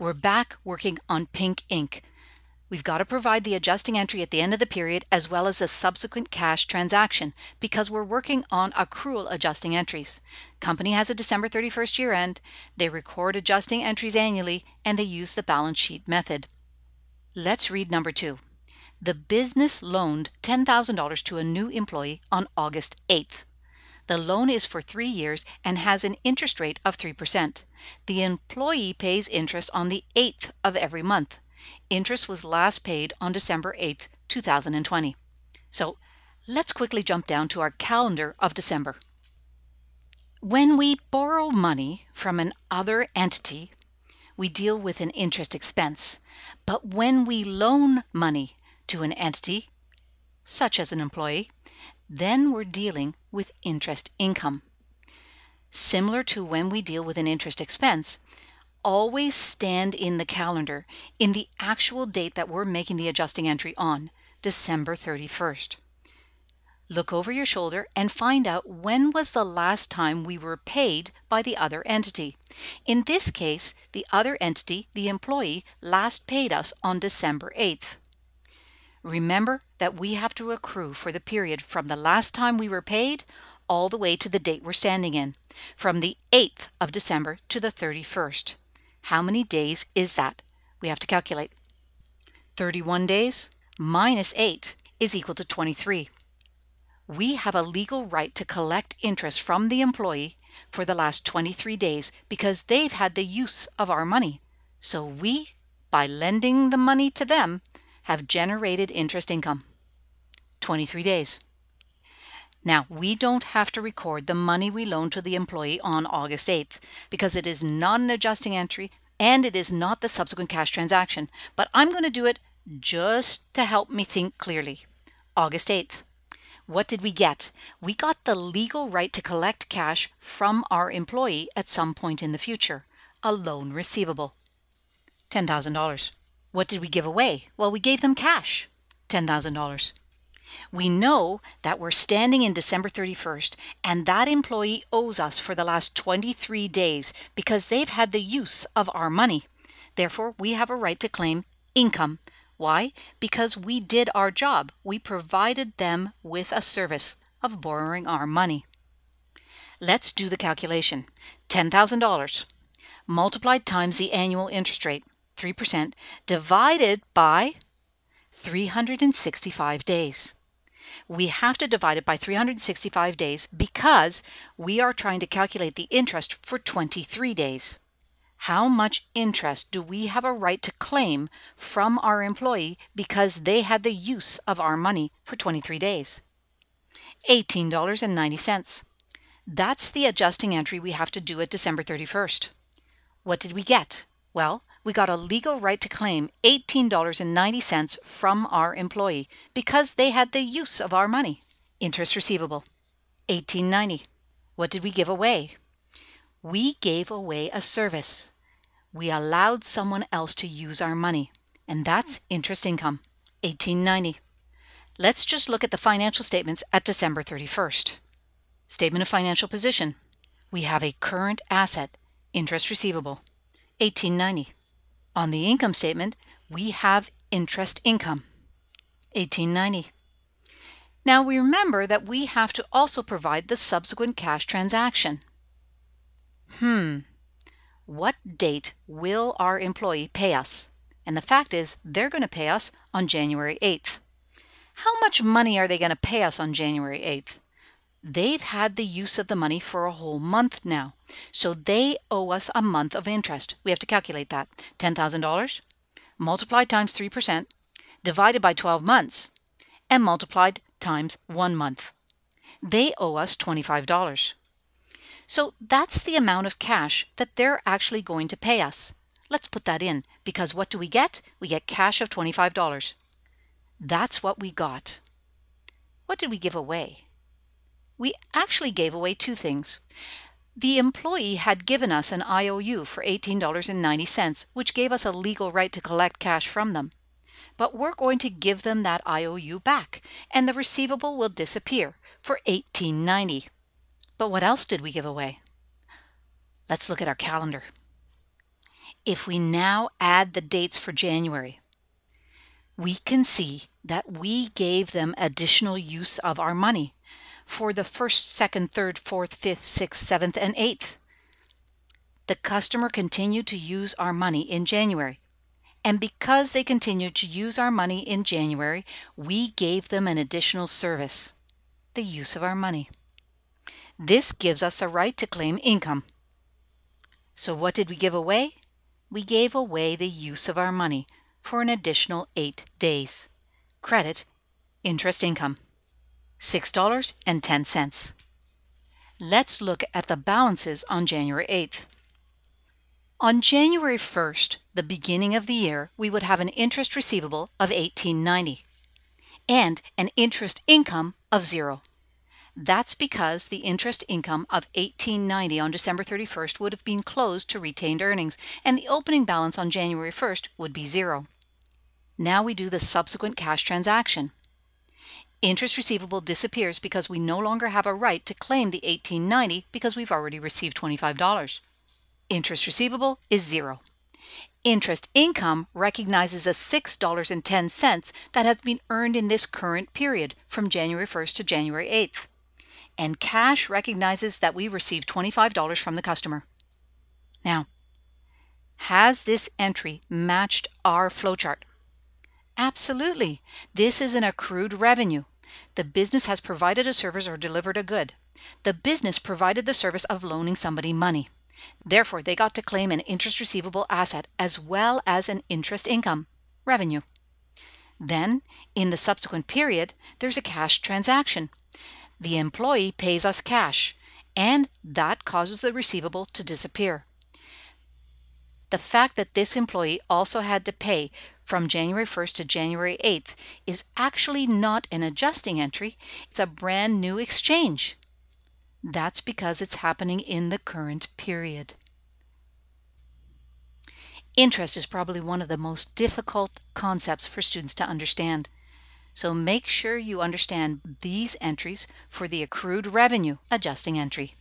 We're back working on pink ink. We've got to provide the adjusting entry at the end of the period as well as a subsequent cash transaction because we're working on accrual adjusting entries. Company has a December 31st year end, they record adjusting entries annually, and they use the balance sheet method. Let's read number two. The business loaned $10,000 to a new employee on August 8th. The loan is for three years and has an interest rate of 3%. The employee pays interest on the 8th of every month. Interest was last paid on December 8th, 2020. So let's quickly jump down to our calendar of December. When we borrow money from an other entity, we deal with an interest expense. But when we loan money to an entity, such as an employee, then we're dealing with interest income. Similar to when we deal with an interest expense, always stand in the calendar in the actual date that we're making the adjusting entry on, December 31st. Look over your shoulder and find out when was the last time we were paid by the other entity. In this case, the other entity, the employee, last paid us on December 8th. Remember that we have to accrue for the period from the last time we were paid all the way to the date we're standing in, from the 8th of December to the 31st. How many days is that? We have to calculate. 31 days minus 8 is equal to 23. We have a legal right to collect interest from the employee for the last 23 days because they've had the use of our money. So we, by lending the money to them, have generated interest income? 23 days. Now, we don't have to record the money we loaned to the employee on August 8th because it is not an adjusting entry and it is not the subsequent cash transaction, but I'm going to do it just to help me think clearly. August 8th. What did we get? We got the legal right to collect cash from our employee at some point in the future, a loan receivable. $10,000. What did we give away? Well, we gave them cash, $10,000. We know that we're standing in December 31st and that employee owes us for the last 23 days because they've had the use of our money. Therefore, we have a right to claim income. Why? Because we did our job. We provided them with a service of borrowing our money. Let's do the calculation. $10,000 multiplied times the annual interest rate. 3%, divided by 365 days. We have to divide it by 365 days because we are trying to calculate the interest for 23 days. How much interest do we have a right to claim from our employee because they had the use of our money for 23 days? $18.90. That's the adjusting entry we have to do at December 31st. What did we get? Well, we got a legal right to claim $18.90 from our employee because they had the use of our money. Interest receivable, $18.90. What did we give away? We gave away a service. We allowed someone else to use our money, and that's interest income, $18.90. Let's just look at the financial statements at December 31st. Statement of financial position. We have a current asset, interest receivable, 1890. On the income statement, we have interest income, 1890. Now we remember that we have to also provide the subsequent cash transaction. Hmm, what date will our employee pay us? And the fact is, they're going to pay us on January 8th. How much money are they going to pay us on January 8th? They've had the use of the money for a whole month now. So they owe us a month of interest. We have to calculate that. $10,000 multiplied times 3% divided by 12 months and multiplied times one month. They owe us $25. So that's the amount of cash that they're actually going to pay us. Let's put that in because what do we get? We get cash of $25. That's what we got. What did we give away? we actually gave away two things. The employee had given us an IOU for $18.90, which gave us a legal right to collect cash from them. But we're going to give them that IOU back, and the receivable will disappear for $18.90. But what else did we give away? Let's look at our calendar. If we now add the dates for January, we can see that we gave them additional use of our money for the first, second, third, fourth, fifth, sixth, seventh, and eighth. The customer continued to use our money in January. And because they continued to use our money in January, we gave them an additional service the use of our money. This gives us a right to claim income. So, what did we give away? We gave away the use of our money for an additional eight days. Credit, interest income. $6.10. Let's look at the balances on January 8th. On January 1st, the beginning of the year, we would have an interest receivable of 1890 and an interest income of 0. That's because the interest income of 1890 on December 31st would have been closed to retained earnings and the opening balance on January 1st would be 0. Now we do the subsequent cash transaction. Interest receivable disappears because we no longer have a right to claim the 1890 because we've already received $25. Interest receivable is zero. Interest income recognizes a $6.10 that has been earned in this current period from January 1st to January 8th. And cash recognizes that we received $25 from the customer. Now, has this entry matched our flowchart? Absolutely. This is an accrued revenue. The business has provided a service or delivered a good. The business provided the service of loaning somebody money. Therefore, they got to claim an interest receivable asset as well as an interest income, revenue. Then, in the subsequent period, there's a cash transaction. The employee pays us cash, and that causes the receivable to disappear. The fact that this employee also had to pay from January 1st to January 8th is actually not an adjusting entry, it's a brand new exchange. That's because it's happening in the current period. Interest is probably one of the most difficult concepts for students to understand. So make sure you understand these entries for the accrued revenue adjusting entry.